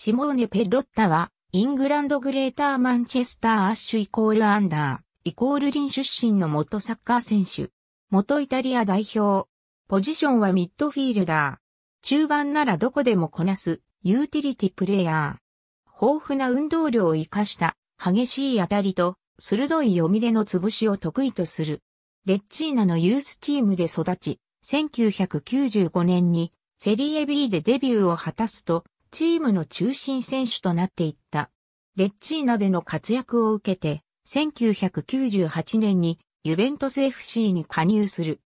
シモーネ・ペロッタは、イングランドグレーターマンチェスターアッシュイコールアンダー、イコールリン出身の元サッカー選手。元イタリア代表。ポジションはミッドフィールダー。中盤ならどこでもこなす、ユーティリティプレイヤー。豊富な運動量を活かした、激しい当たりと、鋭い読みでの潰しを得意とする。レッチーナのユースチームで育ち、1995年にセリエ B でデビューを果たすと、チームの中心選手となっていった。レッチーナでの活躍を受けて、1998年にユベントス FC に加入する。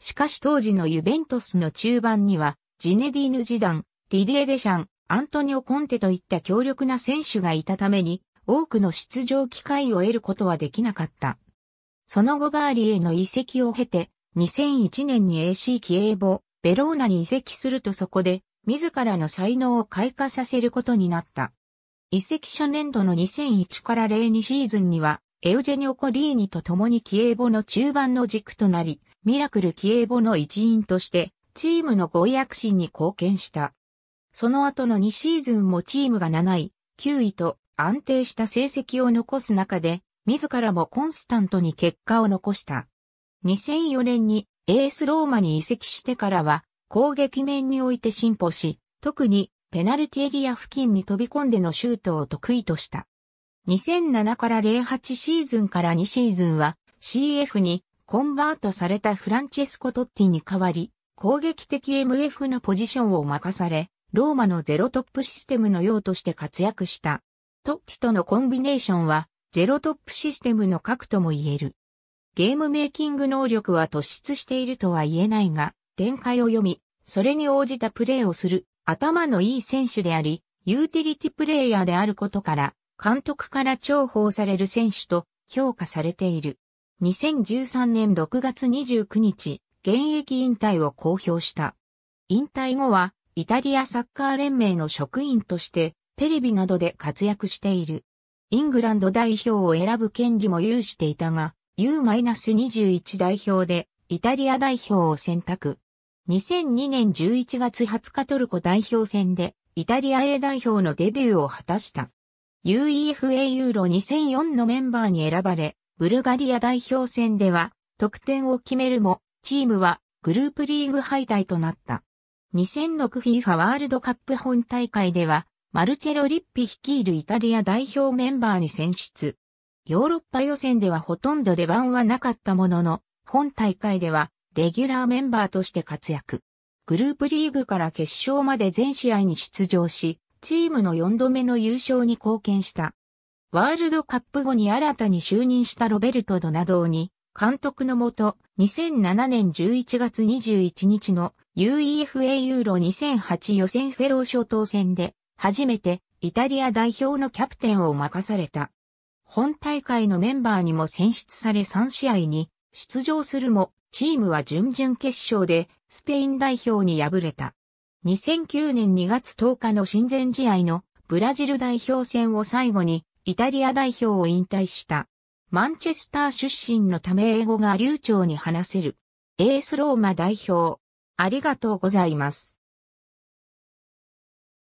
しかし当時のユベントスの中盤には、ジネディーヌ・ジダン、ディディエ・デシャン、アントニオ・コンテといった強力な選手がいたために、多くの出場機会を得ることはできなかった。その後バーリへの移籍を経て、2001年に AC キエーボ、ベローナに移籍するとそこで自らの才能を開花させることになった。移籍初年度の2001から02シーズンには、エウジェニオ・コリーニと共にキエーボの中盤の軸となり、ミラクル・キエーボの一員として、チームの合躍進に貢献した。その後の2シーズンもチームが7位、9位と安定した成績を残す中で、自らもコンスタントに結果を残した。2004年にエースローマに移籍してからは、攻撃面において進歩し、特にペナルティエリア付近に飛び込んでのシュートを得意とした。2007から08シーズンから2シーズンは CF にコンバートされたフランチェスコ・トッティに代わり、攻撃的 MF のポジションを任され、ローマのゼロトップシステムのようとして活躍した。トッティとのコンビネーションは、ゼロトップシステムの核とも言える。ゲームメイキング能力は突出しているとは言えないが、展開を読み、それに応じたプレーをする頭のいい選手であり、ユーティリティプレイヤーであることから、監督から重宝される選手と評価されている。2013年6月29日、現役引退を公表した。引退後は、イタリアサッカー連盟の職員として、テレビなどで活躍している。イングランド代表を選ぶ権利も有していたが、U-21 代表で、イタリア代表を選択。2002年11月20日トルコ代表戦でイタリア A 代表のデビューを果たした。UEFA ユーロ2004のメンバーに選ばれ、ブルガリア代表戦では得点を決めるも、チームはグループリーグ敗退となった。2006 FIFA ワールドカップ本大会では、マルチェロ・リッピ率いるイタリア代表メンバーに選出。ヨーロッパ予選ではほとんど出番はなかったものの、本大会ではレギュラーメンバーとして活躍。グループリーグから決勝まで全試合に出場し、チームの4度目の優勝に貢献した。ワールドカップ後に新たに就任したロベルト・ドナドーに、監督のもと、2007年11月21日の UEFA ユーロ2008予選フェロー諸当戦で、初めてイタリア代表のキャプテンを任された。本大会のメンバーにも選出され3試合に出場するも、チームは準々決勝でスペイン代表に敗れた。2009年2月10日の親善試合のブラジル代表戦を最後にイタリア代表を引退した。マンチェスター出身のため英語が流暢に話せる。エースローマ代表。ありがとうございます。